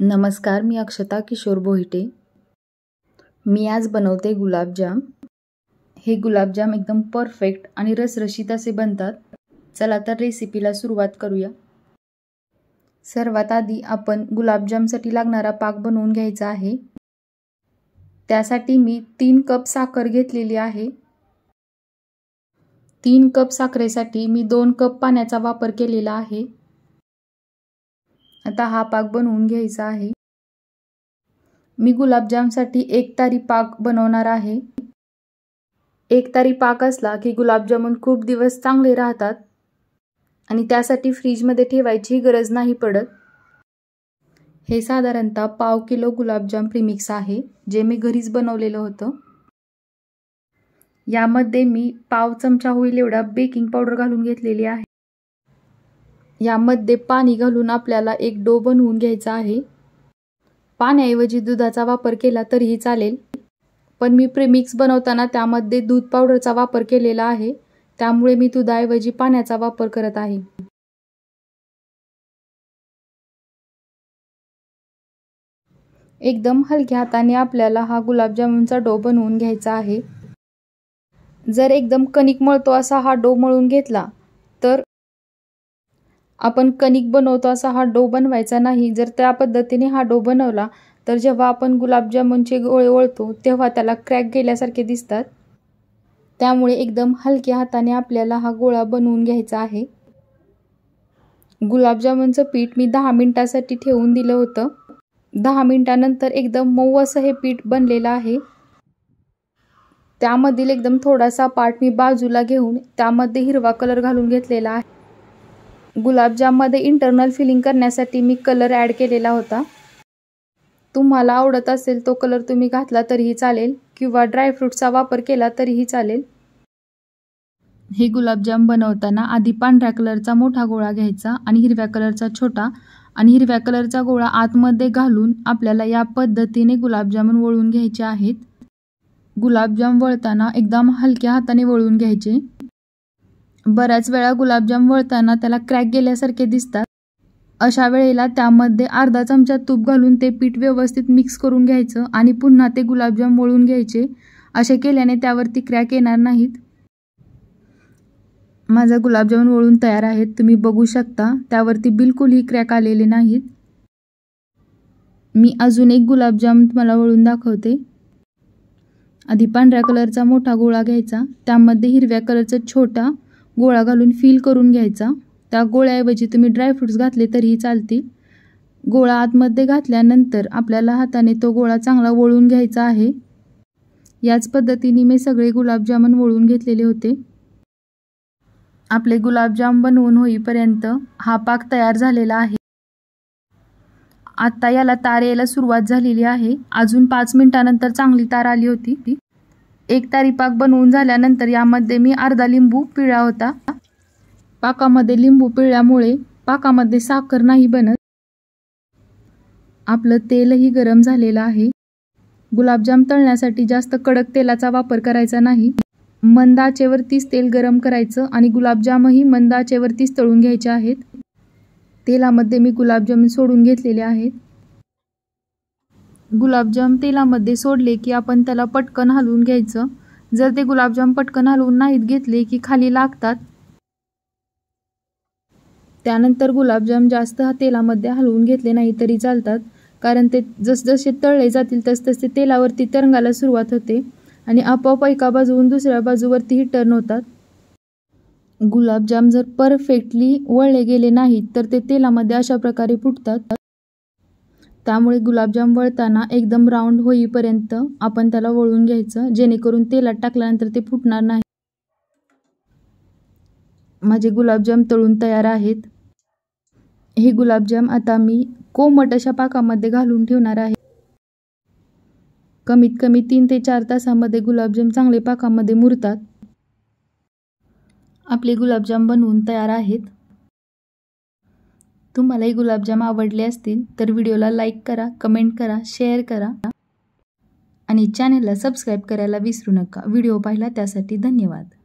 नमस्कार मी अक्षता किशोर बोहिटे मी आज बनवते गुलाबजाम हे गुलाबजाम एकदम परफेक्ट आणि रसरशीत असे बनतात चला तर रेसिपीला सुरुवात करूया सर्वात आधी आपण गुलाबजामसाठी लागणारा पाक बनवून घ्यायचा आहे त्यासाठी मी तीन कप साखर घेतलेली आहे तीन कप साखरेसाठी मी दोन कप पाण्याचा वापर केलेला आहे आता हा पाक बनवून घ्यायचा आहे मी गुलाबजामसाठी एक तारी पाक बनवणार आहे एक तारी पाक असला की गुलाबजामुन खूप दिवस चांगले राहतात आणि त्यासाठी फ्रीजमध्ये ठेवायची गरज नाही पडत हे साधारणतः पाव किलो गुलाबजाम प्रीमिक्स आहे जे मी घरीच बनवलेलं होतं यामध्ये मी पाव चमचा होईल एवढा बेकिंग पावडर घालून घेतलेली आहे यामध्ये पाणी घालून आपल्याला एक डो बनवून घ्यायचा आहे पाण्याऐवजी दुधाचा वापर केला तरीही चालेल पण मी प्रेमिक्स बनवताना त्यामध्ये दूध पावडरचा वापर केलेला आहे त्यामुळे मी दुधाऐवजी पाण्याचा वापर करत आहे एकदम हलक्या हाताने आपल्याला हा गुलाबजामुनचा डो बनवून घ्यायचा आहे जर एकदम कणिक मळतो असा हा डो मळून घेतला आपण कणिक बनवतो असा हा डो बनवायचा नाही जर त्या पद्धतीने हा डो बनवला तर जेव्हा आपण गुलाबजामुनचे गोळे ओळतो तेव्हा त्याला क्रॅक गेल्यासारखे दिसतात त्यामुळे एकदम हलक्या हाताने आपल्याला हा गोळा बनवून घ्यायचा आहे गुलाबजामुनचं पीठ मी दहा मिनटासाठी ठेवून दिलं होतं दहा मिनटानंतर एकदम मऊ असं हे पीठ बनलेलं आहे त्यामधील एकदम थोडासा पाठ मी बाजूला घेऊन त्यामध्ये हिरवा कलर घालून घेतलेला आहे गुलाबजाममध्ये इंटरनल फिलिंग करण्यासाठी मी कलर ॲड केलेला होता तुम्हाला आवडत असेल तो कलर तुम्ही घातला तरीही चालेल किंवा ड्रायफ्रूटचा वापर केला तरीही चालेल हे गुलाबजाम बनवताना आधी पांढऱ्या कलरचा मोठा गोळा घ्यायचा आणि हिरव्या कलरचा छोटा आणि हिरव्या कलरचा गोळा आतमध्ये घालून आपल्याला या पद्धतीने गुलाबजामून वळून घ्यायचे आहेत गुलाबजाम वळताना एकदम हलक्या हाताने वळून घ्यायचे बऱ्याच वेळा गुलाबजाम वळताना त्याला क्रॅक गेल्यासारखे दिसतात अशा वेळेला त्यामध्ये अर्धा चमचा तूप घालून ते पीठ व्यवस्थित मिक्स करून घ्यायचं आणि पुन्हा ते गुलाबजाम वळून घ्यायचे असे केल्याने त्यावरती क्रॅक येणार नाहीत माझा गुलाबजाम वळून तयार आहेत तुम्ही बघू शकता त्यावरती बिलकुलही क्रॅक आलेले नाहीत मी अजून एक गुलाबजाम तुम्हाला वळून दाखवते आधी पांढऱ्या कलरचा मोठा गोळा घ्यायचा त्यामध्ये हिरव्या कलरचा छोटा गोळा घालून फील करून घ्यायचा त्या गोळ्याऐवजी तुम्ही ड्रायफ्रुट्स घातले तरीही चालतील गोळा आतमध्ये घातल्यानंतर आपल्याला हाताने तो गोळा चांगला वळून घ्यायचा आहे याच पद्धतीने मी सगळे गुलाबजामून वळून घेतलेले होते आपले गुलाबजाम बनवून होईपर्यंत हा पाक तयार झालेला आहे आत्ता याला तार यायला सुरुवात झालेली आहे अजून पाच मिनिटानंतर चांगली तार आली होती एक तारी पाक बनवून झाल्यानंतर यामध्ये मी अर्धा लिंबू पिळा होता पाकामध्ये लिंबू पिळल्यामुळे पाकामध्ये साखर नाही बनत आपलं तेलही गरम झालेलं आहे गुलाबजाम तळण्यासाठी जास्त कडक तेलाचा वापर करायचा नाही मंदाचेवरतीच तेल गरम करायचं आणि गुलाबजामही मंदाचेवरतीच तळून घ्यायचे आहेत तेलामध्ये मी गुलाबजाम सोडून घेतलेले आहेत गुलाबजाम तेलामध्ये सोडले की आपण त्याला पटकन हलवून घ्यायचं जर ते गुलाबजाम पटकन हलवून नाहीत घेतले की खाली लागतात त्यानंतर गुलाबजाम जास्त तेलामध्ये हलवून घेतले नाही तरी चालतात कारण ते जसजसे तळले जातील तसतसे तेलावरती तरंगायला सुरुवात होते आणि आपोआप एका बाजूहून दुसऱ्या बाजूवरतीही टर्न होतात गुलाबजाम जर परफेक्टली वळले गेले नाहीत तर ते तेलामध्ये अशा प्रकारे फुटतात त्यामुळे गुलाबजाम वळताना एकदम राऊंड होईपर्यंत आपण त्याला वळून घ्यायचं जेणेकरून तेलात टाकल्यानंतर ते फुटणार नाही माझे गुलाबजाम तळून तयार आहेत हे गुलाबजाम आता मी कोमट अशा पाकामध्ये घालून ठेवणार आहे कमीत कमी तीन ते चार तासामध्ये गुलाबजाम चांगले पाकामध्ये मुरतात आपले गुलाबजाम बनवून तयार आहेत तुम्हालाही गुलाबजाम आवडले असतील तर व्हिडिओला लाईक करा कमेंट करा शेअर करा आणि चॅनेलला सबस्क्राईब करायला विसरू नका व्हिडिओ पाहिला त्यासाठी धन्यवाद